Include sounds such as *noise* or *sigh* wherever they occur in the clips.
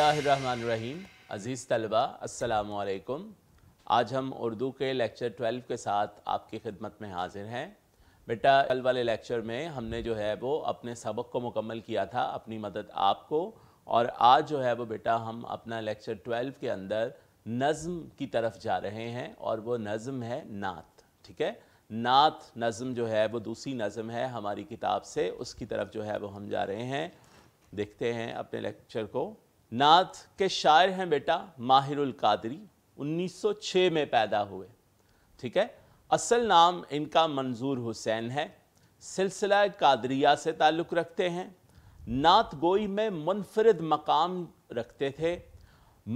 बिस्मिल्लाहिर्रहमानिर्रहीम अज़ीज़ तलबा अस्सलाम आज हम उर्दू के लेक्चर 12 के साथ आपकी खिदमत में हाजिर हैं बेटा कल वाले लेक्चर में हमने जो है वो अपने सबक को मुकम्मल किया था अपनी मदद आपको और आज जो है वो बेटा हम अपना लेक्चर 12 के अंदर नज़म की तरफ जा रहे हैं और वो नज़म है नात ठीक है नात नज़म जो है वो दूसरी नज़म है हमारी किताब से उसकी तरफ जो है वो हम जा रहे हैं देखते हैं अपने लेक्चर को नात के शायर हैं बेटा माहिरुल कादरी 1906 में पैदा हुए ठीक है असल नाम इनका मंजूर हुसैन है सिलसिला कादरिया से ताल्लुक़ रखते हैं नात गोई में मुनफरद मकाम रखते थे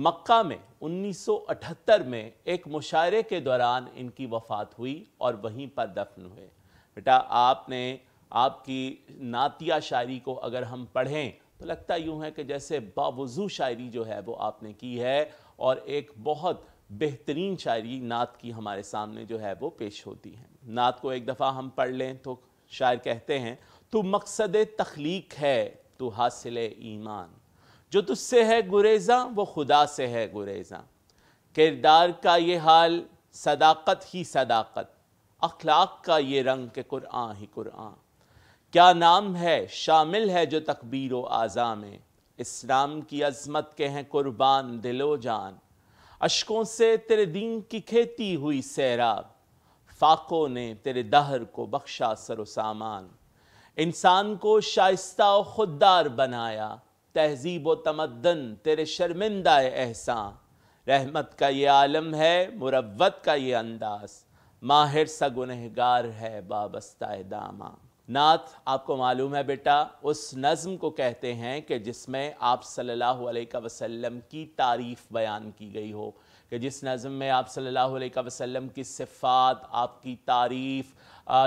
मक्का में 1978 में एक मुशायरे के दौरान इनकी वफ़ात हुई और वहीं पर दफन हुए बेटा आपने आपकी नातिया शायरी को अगर हम पढ़ें तो लगता यूँ है कि जैसे बावजू शायरी जो है वो आपने की है और एक बहुत बेहतरीन शायरी नात की हमारे सामने जो है वो पेश होती है नात को एक दफ़ा हम पढ़ लें तो शायर कहते हैं तो मकसद तख्लीक है तो हासिल ईमान जो तुझसे है गुरेज़ा वो खुदा से है गुरेज़ा किरदार का ये हाल सदाकत ही सदाकत अखलाक का ये रंग के कुरान ही कुरान क्या नाम है शामिल है जो तकबीर व आज़ा में इस्लाम की अजमत के हैं कुर्बान दिलो जान अशकों से तेरे दीन की खेती हुई सैराब फाकों ने तेरे दहर को बख्शा सरो सामान इंसान को शाइस्ता व खुददार बनाया तहजीब व तमदन तेरे शर्मिंदा एहसान रहमत का ये आलम है मुरवत का ये अंदाज माहिर सगुनहगार है बाबस्ता दामा नात आपको मालूम है बेटा उस नज़म को कहते हैं कि जिसमें आप सल्लल्लाहु अलैहि वसल्लम की तारीफ़ बयान की गई हो कि जिस नज़म में आप सल्लल्लाहु अलैहि वसल्लम की सिफ़ात आपकी तारीफ़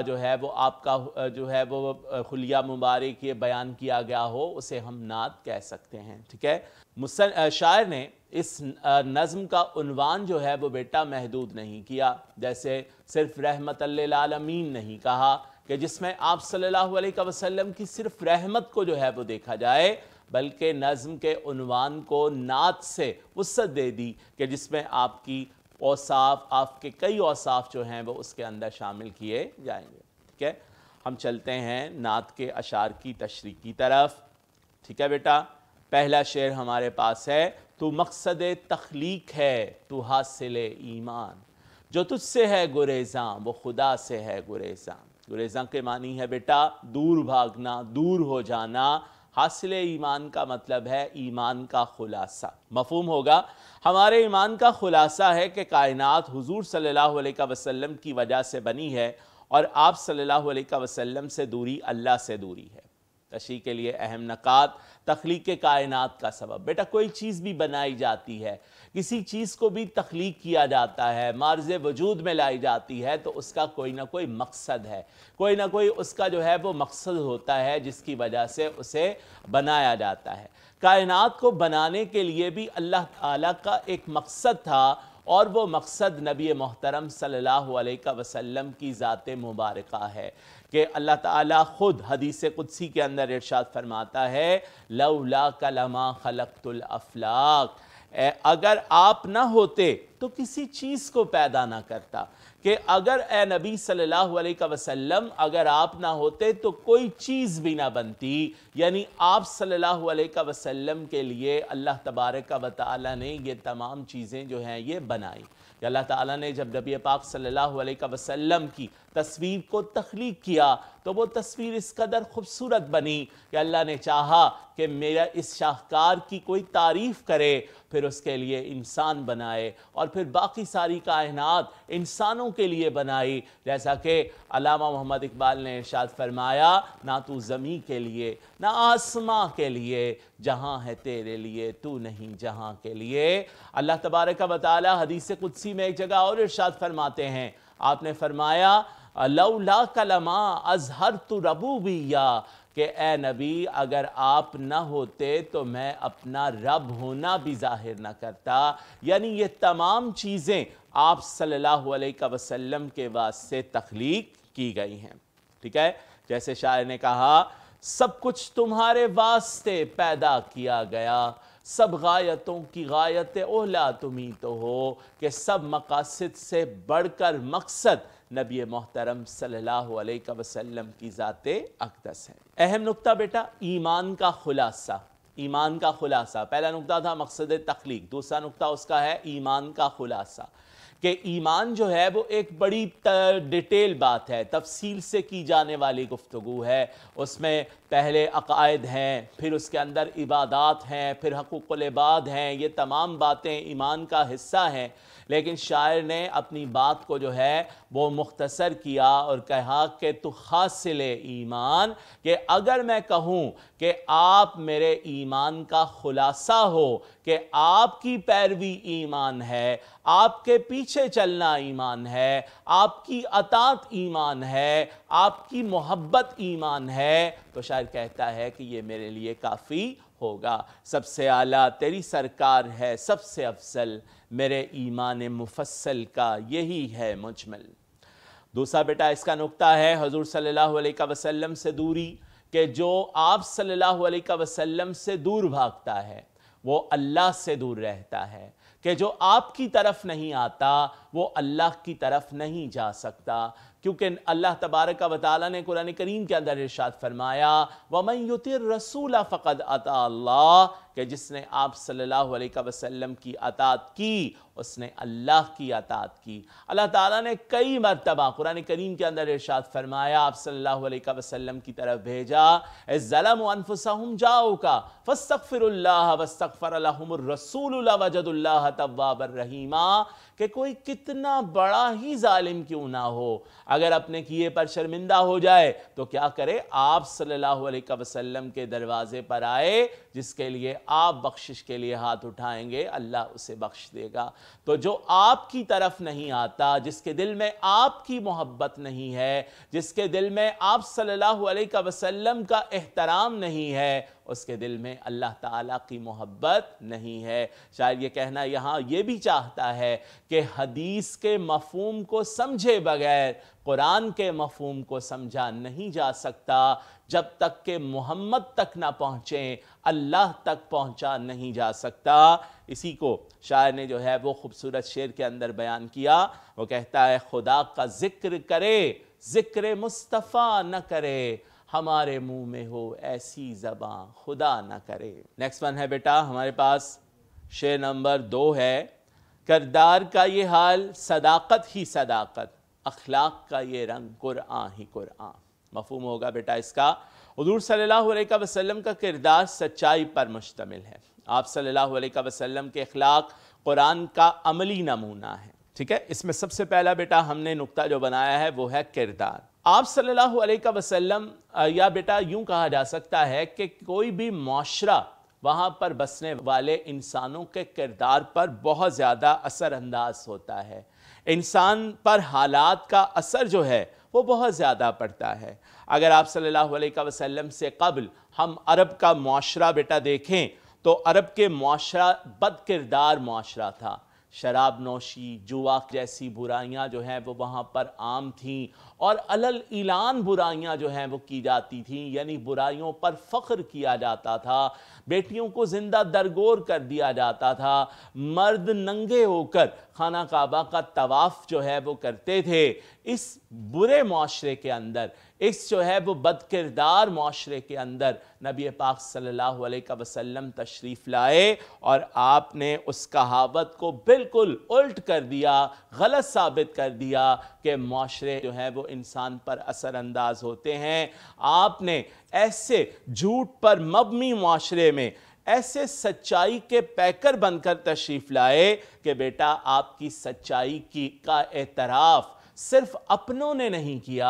जो है वो आपका जो है वो खुलिया मुबारक ये बयान किया गया हो उसे हम नात कह सकते हैं ठीक है मुसन शायर ने इस नज़म का उनवान जो है वो बेटा महदूद नहीं किया जैसे सिर्फ़ रहमत आलमीन नहीं कहा कि जिसमें आप सल्लल्लाहु अलैहि वसल्लम की सिर्फ रहमत को जो है वो देखा जाए बल्कि नज़म के उनवान को नात से वसत दे दी कि जिसमें आपकी औसाफ आपके कई औसाफ जो हैं वो उसके अंदर शामिल किए जाएंगे ठीक है हम चलते हैं नात के अशार की तशरी की तरफ ठीक है बेटा पहला शेर हमारे पास है तो मकसद तख्लीक है तो हासिल ईमान जो तुझसे है गुरेजाम वो खुदा से है गुरेजाम गुरेजा के मानी है बेटा दूर भागना दूर हो जाना हासिल ईमान का मतलब है ईमान का खुलासा मफहम होगा हमारे ईमान का खुलासा है कि कायनात हुजूर सल्लल्लाहु अलैहि वसल्लम की वजह से बनी है और आप सल्लल्लाहु अलैहि वसल्लम से दूरी अल्लाह से दूरी है तशरी के लिए अहम नक़ात तख्लीक कायनात का सबब बेटा कोई चीज़ भी बनाई जाती है किसी चीज़ को भी तख्लीक किया जाता है मार्ज वजूद में लाई जाती है तो उसका कोई ना कोई मकसद है कोई ना कोई उसका जो है वो मकसद होता है जिसकी वजह से उसे बनाया जाता है कायनात को बनाने के लिए भी अल्लाह ताला का एक मकसद था और वो मकसद नबी मोहतरम सल्लल्लाहु अलैहि वसल्लम की ज़ात मुबारक है कि अल्लाह ताला ख़ुद हदीस कुदसी के अंदर इरशाद फरमाता है लौला कलमा खलकतुल अफलाक अगर आप ना होते तो किसी चीज़ को पैदा ना करता कि अगर ए नबी सल्लल्लाहु अलैहि वसल्लम अगर आप ना होते तो कोई चीज़ भी ना बनती यानी आप सल्लल्लाहु अलैहि वसल्लम के लिए अल्लाह तबारक व ताली ने ये तमाम चीज़ें जो हैं ये बनाई अल्लाह ताला ने जब नबी पाक सल्लल्लाहु अलैहि वसल्लम की तस्वीर को तख्लीक किया तो वो तस्वीर इस कदर खूबसूरत बनी कि अल्लाह ने चाहा कि मेरा इस शाहकार की कोई तारीफ़ करे फिर उसके लिए इंसान बनाए और फिर बाकी सारी कायनात इंसानों के लिए बनाई जैसा कि अलामा मोहम्मद इकबाल ने इर्शाद फरमाया ना तो ज़मी के लिए ना आसमां के लिए जहाँ है तेरे लिए तू नहीं जहाँ के लिए अल्लाह तबारक वाली हदीस कुदसी में एक जगह और इर्शाद फरमाते हैं आपने फरमाया लौला कलमा अजहर तो रबूबिया कि ए नबी अगर आप ना होते तो मैं अपना रब होना भी ज़ाहिर ना करता यानी ये तमाम चीज़ें आप सल्लल्लाहु अलैहि वसल्लम के वास्ते तख्लीक की गई हैं ठीक है जैसे शायर ने कहा सब कुछ तुम्हारे वास्ते पैदा किया गया सब गायतों की गायत ओला तुम्हें तो हो कि सब मकासद से बढ़कर मकसद नबी मोहतरम सल्लल्लाहु अलैहि वसल्लम की ज़ात अकदस है अहम नुकता बेटा ईमान का खुलासा ईमान का खुलासा पहला नुकता था मकसद तख्लीक दूसरा नुकता उसका है ईमान का खुलासा कि ईमान जो है वो एक बड़ी डिटेल बात है तफसील से की जाने वाली गुफ्तु है उसमें पहले अकायद हैं फिर उसके अंदर इबादत हैं फिर इबाद हैं ये तमाम बातें ईमान का हिस्सा हैं लेकिन शायर ने अपनी बात को जो है वो मुख्तसर किया और कहा कि तो हासिल ईमान कि अगर मैं कहूँ कि आप मेरे ईमान का खुलासा हो कि आपकी पैरवी ईमान है आपके पीछे चलना ईमान है आपकी अतात ईमान है आपकी मोहब्बत ईमान है तो शायर कहता है कि ये मेरे लिए काफ़ी होगा सबसे आला तेरी सरकार है सबसे अफसल मेरे ईमान मुफसल का यही है मुजमल दूसरा बेटा इसका नुकता है हजूर सल्लल्लाहु अलैहि वसल्लम से दूरी के जो आप सल्लल्लाहु अलैहि वसल्लम से दूर भागता है वो अल्लाह से दूर रहता है कि जो आपकी तरफ नहीं आता वो अल्लाह की तरफ नहीं जा सकता क्योंकि अल्लाह तबारक व ताली ने कुरान करीम के अंदर इर्शाद फरमाया युतिर रसूल फ़कद अता अल्लाह कि जिसने आप सल्लल्लाहु अलैहि वसल्लम की अतात की उसने अल्लाह की अतात की अल्लाह ताला ने कई मरतबा कुरान करीम के अंदर इर्शाद फरमाया आप सल्लल्लाहु अलैहि वसल्लम की तरफ भेजा ज़लम अनफुसहम जाओ का फ़स्तगफिरुल्लाह वस्तगफर लहुमुर रसूल वजदुल्लाह तव्वाबर रहीमा कि कोई कितना बड़ा ही जालिम क्यों ना हो अगर अपने किए पर शर्मिंदा हो जाए तो क्या करे आप सल्लल्लाहु अलैहि वसल्लम के दरवाजे पर आए जिसके लिए आप बख्शिश के लिए हाथ उठाएंगे अल्लाह उसे बख्श देगा तो जो आपकी तरफ नहीं आता जिसके दिल में आपकी मोहब्बत नहीं है जिसके दिल में आप सल्लल्लाहु अलैहि वसल्लम का एहतराम नहीं है उसके दिल में अल्लाह ताला की मोहब्बत नहीं है शायद ये कहना यहाँ ये भी चाहता है कि हदीस के मफहम को समझे बगैर कुरान के मफहम को समझा नहीं जा सकता जब तक के मोहम्मद तक ना पहुँचे अल्लाह तक पहुँचा नहीं जा सकता इसी को शायर ने जो है वो खूबसूरत शेर के अंदर बयान किया वो कहता है खुदा का ज़िक्र करे ज़िक्र मुस्तफ़ा न करे हमारे मुंह में हो ऐसी ज़बाँ खुदा न करे नेक्स्ट वन है बेटा हमारे पास शेर नंबर दो है करदार का ये हाल सदाकत ही सदाकत अखलाक का ये रंग कुरआ ही कुरान मफहम होगा बेटा इसका हजूर सल्लल्लाहु अलैहि वसल्लम का किरदार सच्चाई पर मुश्तमिल है आप सल्लल्लाहु अलैहि वसल्लम के अखलाक कुरान का अमली नमूना है ठीक है इसमें सबसे पहला बेटा हमने नुक्ता जो बनाया है वो है किरदार आप सल्लल्लाहु अलैहि वसल्लम या बेटा यूं कहा जा सकता है कि कोई भी माशरा वहाँ पर बसने वाले इंसानों के किरदार पर बहुत ज़्यादा असरअंदाज होता है इंसान पर हालात का असर जो है वो बहुत ज़्यादा पड़ता है अगर आप सल्लल्लाहु अलैहि वसल्लम से कबल हम अरब का माशरा बेटा देखें तो अरब के माशरा बद किरदार माशरा था शराब नोशी जुआ जैसी बुराइयां जो हैं वो वहाँ पर आम थीं और अलल ईलान बुराइयां जो हैं वो की जाती थीं यानी बुराइयों पर फ़ख्र किया जाता था बेटियों को ज़िंदा दरगोर कर दिया जाता था मर्द नंगे होकर खाना काबा का तवाफ़ जो है वो करते थे इस बुरे माशरे के अंदर इस जो है वो बदकिरदार माशरे के अंदर नबी पाक सल्लल्लाहु अलैहि वसल्लम तशरीफ़ लाए और आपने उस कहावत को बिल्कुल उल्ट कर दिया गलत साबित कर दिया कि माशरे जो हैं वो इंसान पर असरानंदाज होते हैं आपने ऐसे झूठ पर मबनी माशरे में ऐसे सच्चाई के पैकर बनकर तशरीफ़ लाए कि बेटा आपकी सच्चाई की का एतराफ़ सिर्फ अपनों ने नहीं किया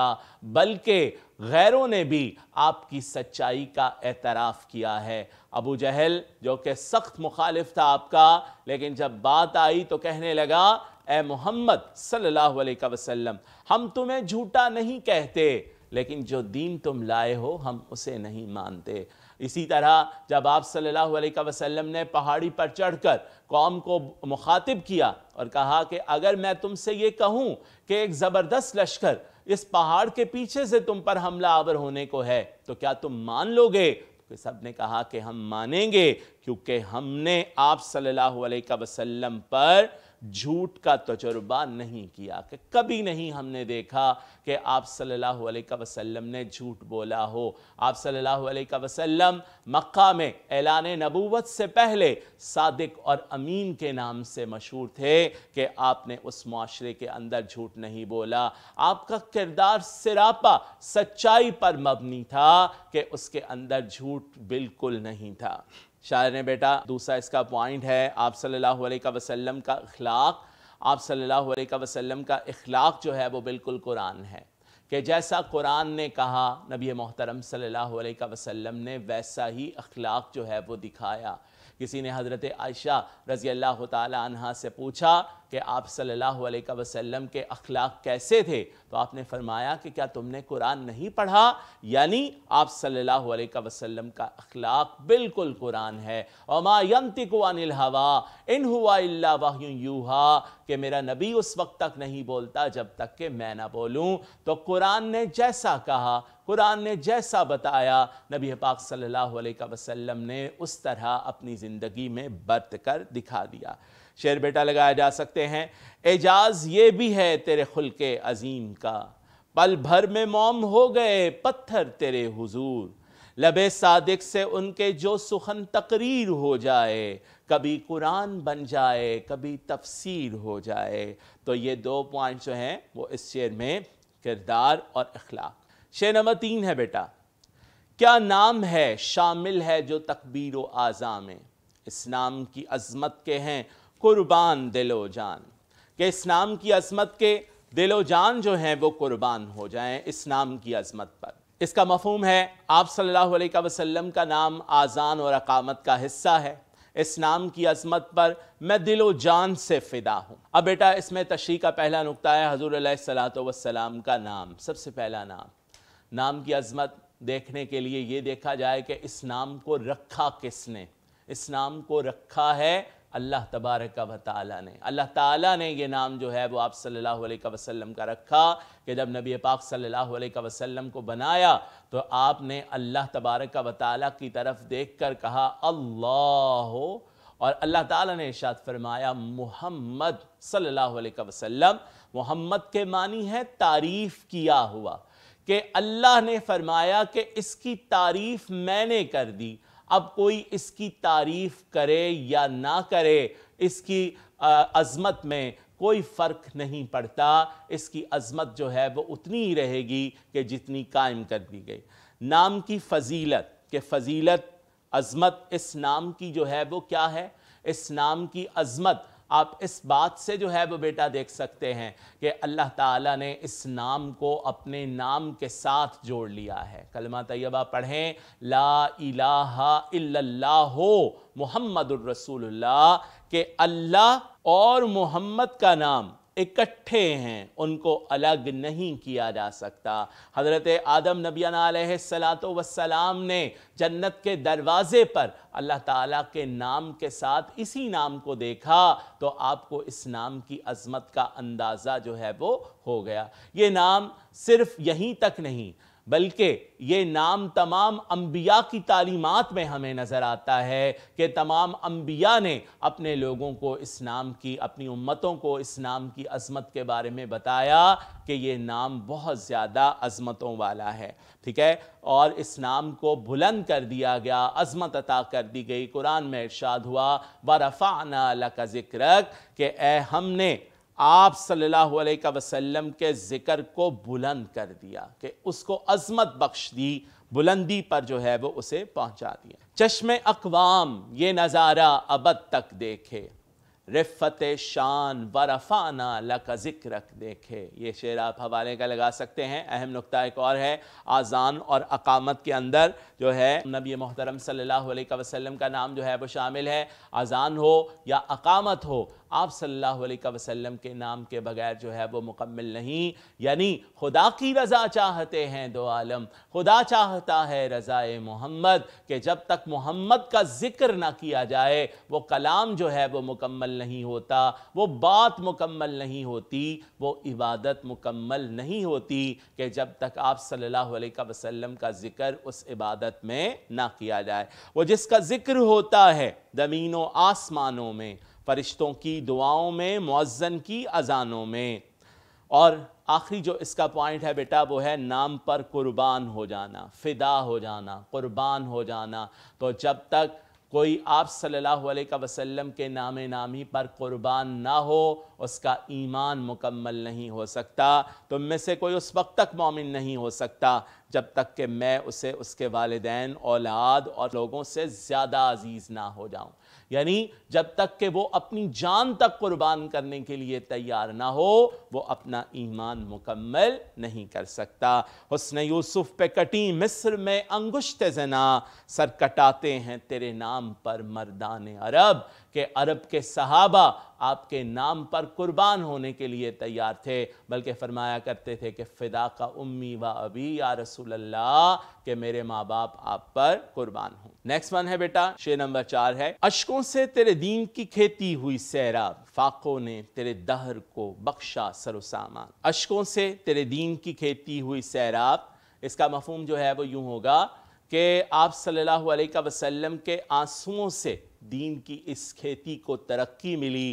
बल्कि गैरों ने भी आपकी सच्चाई का एतराफ़ किया है अबू जहल जो कि सख्त मुखालिफ था आपका लेकिन जब बात आई तो कहने लगा ए मोहम्मद सल्लल्लाहु अलैहि वसल्लम हम तुम्हें झूठा नहीं कहते लेकिन जो दीन तुम लाए हो हम उसे नहीं मानते इसी तरह जब आप सल्लल्लाहु अलैहि वसल्लम ने पहाड़ी पर चढ़कर कौम को मुखातिब किया और कहा कि अगर मैं तुमसे ये कहूँ कि एक ज़बरदस्त लश्कर इस पहाड़ के पीछे से तुम पर हमला आवर होने को है तो क्या तुम मान लोगे तो सब ने कहा कि हम मानेंगे क्योंकि हमने आप सल्लल्लाहु अलैहि वसल्लम पर झूठ का तजुर्बा नहीं किया कि कभी नहीं हमने देखा कि आप सल्लल्लाहु अलैहि वसल्लम ने झूठ बोला हो आप सल्लल्लाहु अलैहि वसल्लम मक्का में ऐलान नबूवत से पहले सादिक और अमीन के नाम से मशहूर थे कि आपने उस माशरे के अंदर झूठ नहीं बोला आपका किरदार सिरापा सच्चाई पर मबनी था कि उसके अंदर झूठ बिल्कुल नहीं था शायर ने बेटा दूसरा इसका पॉइंट है आप सल्लल्लाहु अलैहि वसल्लम का अखलाक आप सल्लल्लाहु अलैहि वसल्लम का अखलाक जो है वो बिल्कुल कुरान है कि जैसा कुरान ने कहा नबी मोहतरम सल्लल्लाहु अलैहि वसल्लम ने वैसा ही अखलाक जो है वो दिखाया किसी ने हज़रत आयशा रज़ी अल्लाह तहा से पूछा कि आप सल्लल्लाहु अलैहि वसल्लम के अखलाक कैसे थे तो आपने फरमाया कि क्या तुमने कुरान नहीं पढ़ा यानी आप सल्लल्लाहु अलैहि वसल्लम का अखलाक बिल्कुल कुरान है और मा यमतिक अनिल हवा इन हुआ इल्ला कि मेरा नबी उस वक्त तक नहीं बोलता जब तक कि मैं ना बोलूँ तो कुरान ने जैसा कहा कुरान ने जैसा बताया नबी पाक सल्लल्लाहु अलैहि वसल्लम ने उस तरह अपनी ज़िंदगी में बरत कर दिखा दिया शेर बेटा लगाया जा सकते हैं एजाज ये भी है तेरे खुल के अजीम का पल भर में मोम हो गए पत्थर तेरे हुजूर लबे सादिक से उनके जो सुखन तकरीर हो जाए कभी कुरान बन जाए कभी तफसीर हो जाए तो ये दो पॉइंट जो हैं वो इस शेर में किरदार और अखलाक शेर नंबर तीन है बेटा क्या नाम है शामिल है जो तकबीर व आज़ा में इस नाम की अजमत के हैं कुर्बान दिलो जान के इस नाम की अजमत के दिलो जान जो हैं वो कुर्बान हो जाएं इस नाम की अजमत पर इसका मफहम है आप सल्लल्लाहु अलैहि वसल्लम का नाम आज़ान और अकामत का हिस्सा है इस नाम की अजमत पर मैं दिलो जान से फ़िदा हूँ अब बेटा इसमें तशरी का पहला नुकता है हजूर सलात वसलाम का नाम सबसे पहला नाम नाम की अजमत देखने के लिए ये देखा जाए कि इस नाम को रखा किसने इस नाम को रखा है अल्लाह तबारक व ताली ने अल्लाह ताला ने ये नाम जो है वो आप सल्लल्लाहु अलैहि वसल्लम का रखा कि जब नबी पाक सल्लल्लाहु अलैहि वसल्लम को बनाया तो आपने अल्लाह तबारक व ताली की तरफ देखकर कहा अल्लाह और अल्लाह ताला ने इशाद फरमाया मोहम्मद सल्लल्लाहु अलैहि वसल्लम मोहम्मद के मानी है तारीफ़ किया हुआ कि अल्लाह ने फरमाया कि इसकी तारीफ़ मैंने कर दी अब कोई इसकी तारीफ़ करे या ना करे इसकी अज़मत में कोई फ़र्क नहीं पड़ता इसकी अज़मत जो है वो उतनी ही रहेगी कि जितनी कायम कर दी गई नाम की फजीलत के फजीलत अज़मत इस नाम की जो है वो क्या है इस नाम की अज़मत आप इस बात से जो है वो बेटा देख सकते हैं कि अल्लाह ताला ने इस नाम को अपने नाम के साथ जोड़ लिया है कलमा तैयबा पढ़ें ला इलाहा हो मोहम्मद रसूलुल्लाह के अल्लाह और मोहम्मद का नाम इकट्ठे हैं उनको अलग नहीं किया जा सकता हज़रत आदम नबी सलात वसलाम ने जन्नत के दरवाज़े पर अल्लाह ताला के नाम के साथ इसी नाम को देखा तो आपको इस नाम की अजमत का अंदाज़ा जो है वो हो गया ये नाम सिर्फ यहीं तक नहीं बल्कि ये नाम तमाम अम्बिया की तालीमत में हमें नज़र आता है कि तमाम अम्बिया ने अपने लोगों को इस नाम की अपनी उम्मतों को इस नाम की अजमत के बारे में बताया कि ये नाम बहुत ज़्यादा अजमतों वाला है ठीक है और इस नाम को बुलंद कर दिया गया अजमत अता कर दी गई कुरान में इर्शाद हुआ व रफ़ाना लका ए हमने आप सल्लल्लाहु अलैहि वसल्लम के ज़िक्र को बुलंद कर दिया कि उसको अजमत बख्श दी बुलंदी पर जो है वो उसे पहुंचा दिया चश्मे अकवाम ये नज़ारा अबद तक देखे रिफत शान वरफाना लक जिक्रक देखे ये शेर आप हवाले का लगा सकते हैं अहम नुकता एक और है आज़ान और अकामत के अंदर जो है नबी मोहतरम सल्लल्लाहु अलैहि वसल्लम का नाम जो है वो शामिल है आज़ान हो या अकामत हो आप सल्लल्लाहु अलैहि वसल्लम के नाम के बगैर जो है वो मुकम्मल नहीं यानी खुदा की रज़ा चाहते हैं दो आलम खुदा चाहता है रज़ाए मोहम्मद कि जब तक मोहम्मद का ज़िक्र ना किया जाए वो कलाम जो है वो मुकम्मल नहीं होता वो बात मुकम्मल नहीं होती वो इबादत मुकम्मल नहीं होती कि जब तक आप सल्लल्लाहु अलैहि वसल्लम का ज़िक्र उस इबादत में ना किया जाए वो जिसका ज़िक्र होता है ज़मीनों आसमानों में फरिश्तों की दुआओं में मुअज़न की अजानों में और आखिरी जो इसका पॉइंट है बेटा वो है नाम पर कुर्बान हो जाना फ़िदा हो जाना कुर्बान हो जाना तो जब तक कोई आप सल्लल्लाहु अलैहि वसल्लम के नाम नामी पर कुर्बान ना हो उसका ईमान मुकम्मल नहीं हो सकता तुम तो में से कोई उस वक्त तक मोमिन नहीं हो सकता जब तक कि मैं उसे उसके वालदेन औलाद और लोगों से ज़्यादा अजीज़ ना हो जाऊँ यानी जब तक कि वो अपनी जान तक कुर्बान करने के लिए तैयार ना हो वो अपना ईमान मुकम्मल नहीं कर सकता हुसन यूसुफ पे कटी मिस्र में अंगुश्त जना सर कटाते हैं तेरे नाम पर मर्दान अरब कि अरब के सहाबा आपके नाम पर कुर्बान होने के लिए तैयार थे बल्कि फरमाया करते थे कि फ़िदा का उम्मी व अबी या रसूल अल्लाह कि मेरे माँ बाप आप पर कुर्बान हों नेक्स्ट वन है बेटा शे नंबर चार है अशकों से तेरे दीन की खेती हुई सैराब फाकों ने तेरे दहर को बख्शा सरोसामान अशकों से तेरे दीन की खेती हुई सैराब इसका मफहम जो है वो यूँ होगा कि आप सल्लल्लाहु अलैहि वसल्लम के आंसुओं से दीन की इस खेती को तरक्की मिली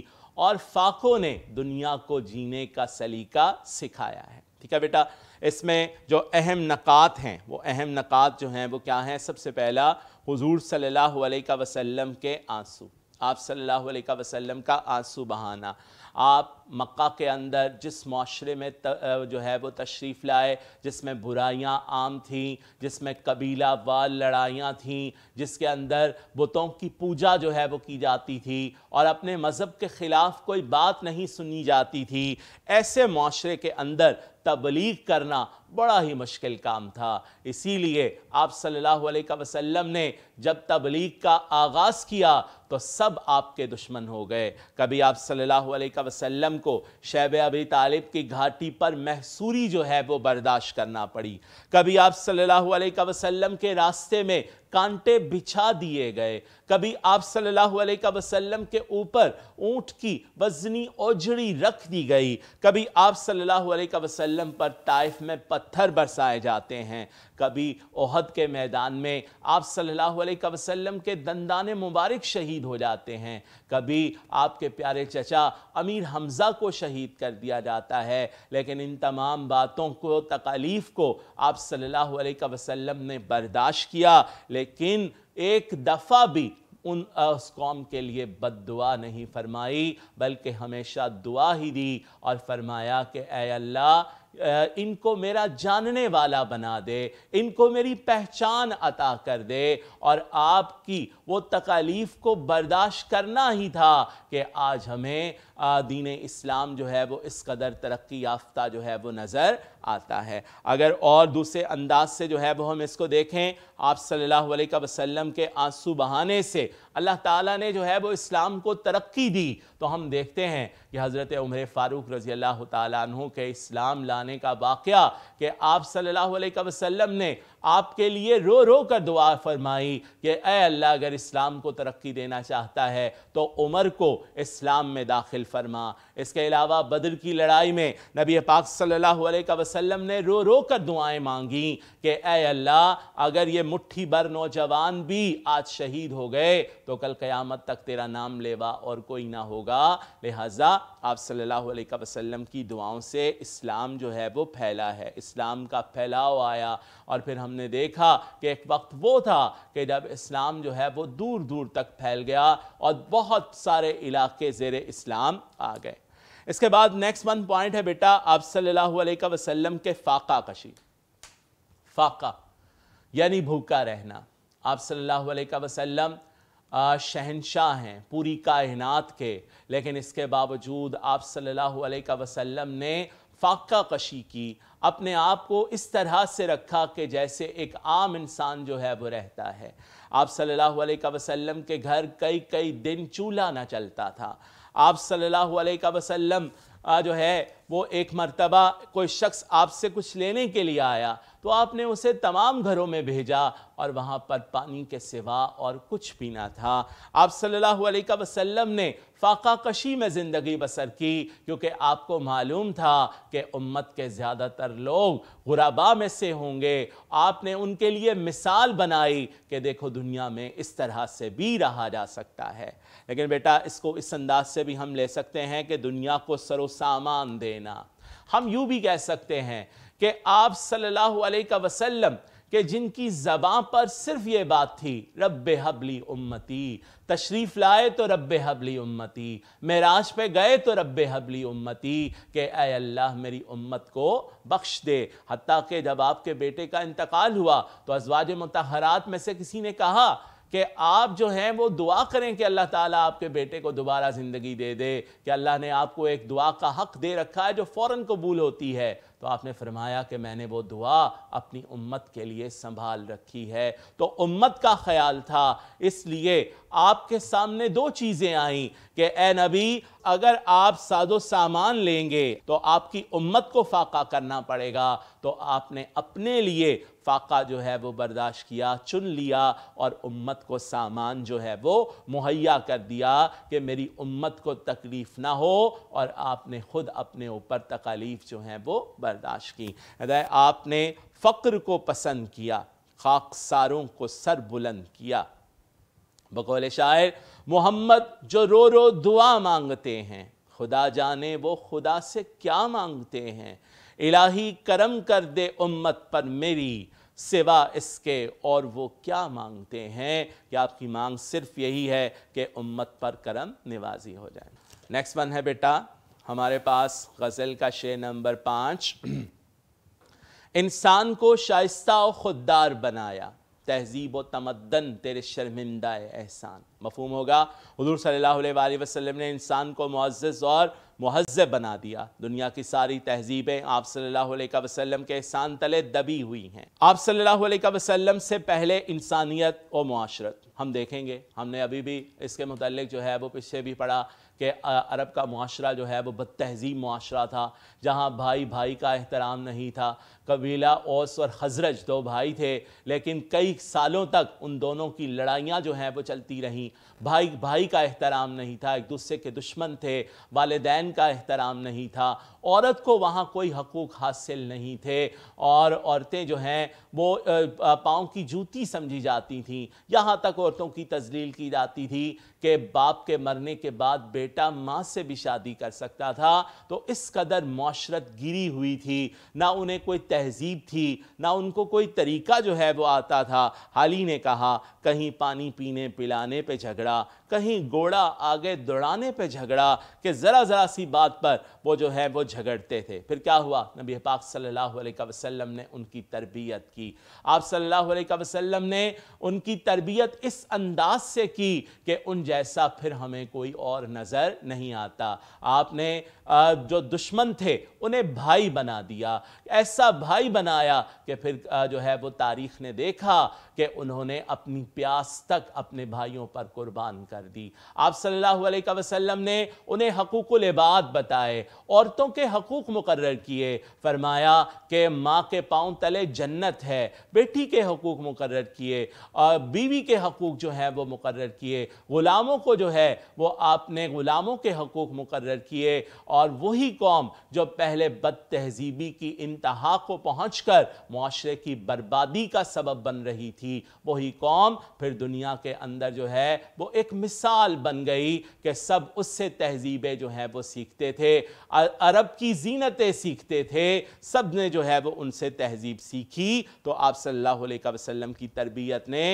और फाकों ने दुनिया को जीने का सलीका सिखाया है ठीक है बेटा इसमें जो अहम नक़ात हैं वो अहम नक़ात जो हैं वो क्या हैं सबसे पहला हुजूर सल्लल्लाहु अलैहि वसल्लम के आंसू आप सल्लल्लाहु अलैहि वसल्लम का आंसू बहाना आप मक्का के अंदर जिस माशरे में त, जो है वो तशरीफ़ लाए जिसमें बुराइयाँ आम थीं जिसमें कबीला वाल लड़ाइयाँ थीं जिसके अंदर बुतों की पूजा जो है वो की जाती थी और अपने मज़हब के ख़िलाफ़ कोई बात नहीं सुनी जाती थी ऐसे माशरे के अंदर तबलीग करना बड़ा ही मुश्किल काम था इसीलिए आप सल्लल्लाहु अलैहि वसल्लम ने जब तबलीग का आगाज़ किया तो सब आपके दुश्मन हो गए कभी आप सल्लल्लाहु अलैहि वसल्लम को शैब अबी तालिब की घाटी पर महसूरी जो है वो बर्दाश्त करना पड़ी कभी आप सल्लल्लाहु अलैहि वसल्लम के रास्ते में कांटे बिछा दिए गए कभी आप सल्लल्लाहु अलैहि वसल्लम के ऊपर ऊंट की वजनी ओझड़ी रख दी गई कभी आप सल्लल्लाहु अलैहि वसल्लम पर ताइफ में पत्थर बरसाए जाते हैं कभी ओहद के मैदान में आप सल्लल्लाहु अलैहि वसल्लम के दंदान मुबारक शहीद हो जाते हैं कभी आपके प्यारे चचा अमीर हमज़ा को शहीद कर दिया जाता है लेकिन इन तमाम बातों को तकालीफ़ को आप सल्लल्लाहु अलैहि वसल्लम ने बर्दाश्त किया लेकिन एक दफ़ा भी उन उस कौम के लिए बद नहीं फरमाई बल्कि हमेशा दुआ ही दी और फरमाया कि अल्लाह इनको मेरा जानने वाला बना दे इनको मेरी पहचान अता कर दे और आपकी वो तकालीफ को बर्दाश्त करना ही था कि आज हमें दीन इस्लाम जो है वो इस कदर तरक्की याफ्ता जो है वो नज़र आता है अगर और दूसरे अंदाज से जो है वो हम इसको देखें आप सल्लल्लाहु अलैहि वसल्लम के आंसू बहाने से अल्लाह ताला ने जो है वो इस्लाम को तरक्की दी तो हम देखते हैं कि हज़रत उमर फ़ारूक रज़ी अल्लाह तु के इस्लाम लाने का वाक़ कि आप सल्लल्लाहु अलैहि वसल्लम ने आपके लिए रो रो कर दुआ फरमाई कि ए अल्लाह अगर इस्लाम को तरक्की देना चाहता है तो उमर को इस्लाम में दाखिल फरमा इसके अलावा बदर की लड़ाई में नबी पाक सल्लल्लाहु अलैहि वसल्लम वसल्लम ने रो रो कर दुआएं मांगी कि ए अल्लाह अगर ये मुट्ठी भर नौजवान भी आज शहीद हो गए तो कल क़यामत तक तेरा नाम लेवा और कोई ना होगा लिहाजा आप सल्लल्लाहु अलैहि वसल्लम की दुआओं से इस्लाम जो है वो फैला है इस्लाम का फैलाव आया और फिर हमने देखा कि एक वक्त वो था कि जब इस्लाम जो है वो दूर दूर तक फैल गया और बहुत सारे इलाके ज़ेर इस्लाम आ गए इसके बाद नेक्स्ट वन पॉइंट है बेटा आप सल्लल्लाहु अलैहि वसल्लम के फाका कशी फाका यानी भूखा रहना आप सल्लल्लाहु अलैहि वसल्लम शहनशाह हैं पूरी कायनात के लेकिन इसके बावजूद आप सल्लल्लाहु अलैहि वसल्लम ने फाका कशी की अपने आप को इस तरह से रखा कि जैसे एक आम इंसान जो है वो रहता है आप सल्लल्लाहु अलैहि वसल्लम के घर कई कई दिन चूल्हा ना चलता था आप सल्लल्लाहु अलैहि वसल्लम जो है वो एक मर्तबा कोई शख्स आपसे कुछ लेने के लिए आया तो आपने उसे तमाम घरों में भेजा और वहाँ पर पानी के सिवा और कुछ पीना था आप सल्लल्लाहु अलैहि वसल्लम ने फाका कशी में ज़िंदगी बसर की क्योंकि आपको मालूम था कि उम्मत के ज़्यादातर लोग गुराबा में से होंगे आपने उनके लिए मिसाल बनाई कि देखो दुनिया में इस तरह से भी रहा जा सकता है लेकिन बेटा इसको इस अंदाज से भी हम ले सकते हैं कि दुनिया को सरोसामान देना हम यूँ भी कह सकते हैं कि आप सल्लल्लाहु अलैहि वसल्लम के जिनकी ज़बाँ पर सिर्फ ये बात थी रब हबली उम्मती तशरीफ़ लाए तो रब हबली उम्मती महराज पे गए तो रब हबली उम्मती के कि अल्लाह मेरी उम्मत को बख्श दे हती के जब आपके बेटे का इंतकाल हुआ तो अजवाज मतहरात में से किसी ने कहा कि आप जो हैं वो दुआ करें कि अल्लाह ताला आपके बेटे को दोबारा ज़िंदगी दे दे कि अल्लाह ने आपको एक दुआ का हक़ दे रखा है जो फ़ौर कबूल होती है तो आपने फरमाया कि मैंने वो दुआ अपनी उम्मत के लिए संभाल रखी है तो उम्मत का ख्याल था इसलिए आपके सामने दो चीज़ें आई कि ए नबी अगर आप सादो सामान लेंगे तो आपकी उम्मत को फाका करना पड़ेगा तो आपने अपने लिए फाका जो है वो बर्दाश्त किया चुन लिया और उम्मत को सामान जो है वो मुहैया कर दिया कि मेरी उम्मत को तकलीफ़ ना हो और आपने ख़ुद अपने ऊपर तकालीफ़ जो हैं वो बर्दाश्त की आपने फ़क्र को पसंद किया खाकसारों को सर बुलंद किया बकौल शायर मोहम्मद जो रो रो दुआ मांगते हैं खुदा जाने वो खुदा से क्या मांगते हैं इलाही करम कर दे उम्मत पर मेरी सिवा इसके और वो क्या मांगते हैं कि आपकी मांग सिर्फ यही है कि उम्मत पर करम निवाजी हो जाए नेक्स्ट वन है बेटा हमारे पास गज़ल का शेर नंबर पाँच *clears throat* इंसान को शाइस्ता और ख़ुददार बनाया तहजीब व तमदन तेरे शर्मिंदा एहसान मफहम होगा हजूर सल्ला वसम ने इंसान को मुआज़ और महजब बना दिया दुनिया की सारी तहजीबें आप सल्लल्लाहु अलैहि वसल्लम के एहसान तले दबी हुई हैं आप सल्लल्लाहु अलैहि वसल्लम से पहले इंसानियत व माशरत हम देखेंगे हमने अभी भी इसके मतलब जो है वो पीछे भी पढ़ा कि अरब का माशरा जो है वो बद तहजीब माशरा था जहाँ भाई भाई का एहतराम नहीं था कबीला ओस और हजरज दो भाई थे लेकिन कई सालों तक उन दोनों की लड़ाइयाँ जो हैं वो चलती रहीं भाई भाई का एहतराम नहीं था एक दूसरे के दुश्मन थे वालदेन का एहतराम नहीं था औरत को वहाँ कोई हकूक़ हासिल नहीं थे और औरतें जो हैं वो पाँव की जूती समझी जाती थीं यहाँ तक औरतों की तजलील की जाती थी कि बाप के मरने के बाद बेटा माँ से भी शादी कर सकता था तो इस कदर माशरत गिरी हुई थी ना उन्हें कोई तहजीब थी ना उनको कोई तरीका जो है वो आता था हाली ने कहा कहीं पानी पीने पिलाने पे झगड़ा कहीं घोड़ा आगे दौड़ाने पे झगड़ा कि ज़रा ज़रा सी बात पर वो जो है वो झगड़ते थे फिर क्या हुआ नबी पाक सल्लल्लाहु अलैहि वसल्लम ने उनकी तरबियत की आप सल्लल्लाहु अलैहि वसल्लम ने उनकी तरबियत इस अंदाज से की कि उन जैसा फिर हमें कोई और नज़र नहीं आता आपने जो दुश्मन थे उन्हें भाई बना दिया ऐसा भाई बनाया कि फिर जो है वो तारीख ने देखा कि उन्होंने अपनी प्यास तक अपने भाइयों पर कुर्बान कर दी आप सल्लल्लाहु अलैहि वसल्लम ने उन्हें हकूकुल इबाद बताए औरतों के हकूक़ मुकर किए फरमाया कि माँ के पाँव तले जन्नत है बेटी के हकूक़ मुकर किए और बीवी के हकूक़ जो हैं वो मुकर किए ग़ुलामों को जो है वो आपने ग़ुलामों के हकूक़ मुकर किए और वही कौम जो पहले बद तहजीबी की इंतहा को पहुँच कर माशरे की बर्बादी का सबब बन रही थी थी वही कौम फिर दुनिया के अंदर जो है वो एक मिसाल बन गई कि सब उससे तहजीबें जो हैं वो सीखते थे अरब की जीनतें सीखते थे सब ने जो है वो उनसे तहजीब सीखी तो आप सल्लल्लाहु अलैहि वसल्लम की तरबियत ने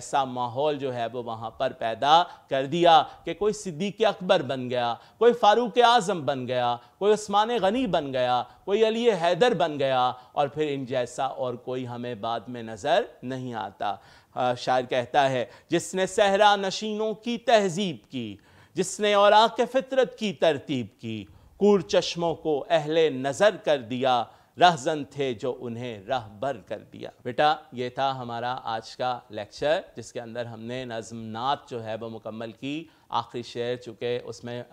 ऐसा माहौल जो है वो वहाँ पर पैदा कर दिया कि कोई सिद्दीक अकबर बन गया कोई फ़ारूक आज़म बन गया कोई उस्मान गनी बन गया कोई अली हैदर बन गया और फिर इन जैसा और कोई हमें बाद में नज़र नहीं आता जानता हाँ, शायर कहता है जिसने सहरा नशीनों की तहजीब की जिसने और आके फितरत की तरतीब की कूर चश्मों को अहले नज़र कर दिया रहजन थे जो उन्हें रहबर कर दिया बेटा ये था हमारा आज का लेक्चर जिसके अंदर हमने नज़म नात जो है वो मुकम्मल की आखिरी शेर चूँकि उसमें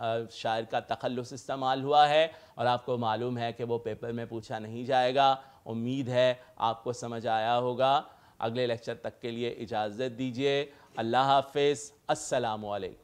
शायर का तखलस इस्तेमाल हुआ है और आपको मालूम है कि वो पेपर में पूछा नहीं जाएगा उम्मीद है आपको समझ आया होगा अगले लेक्चर तक के लिए इजाज़त दीजिए अल्लाह हाफिज़ असलकम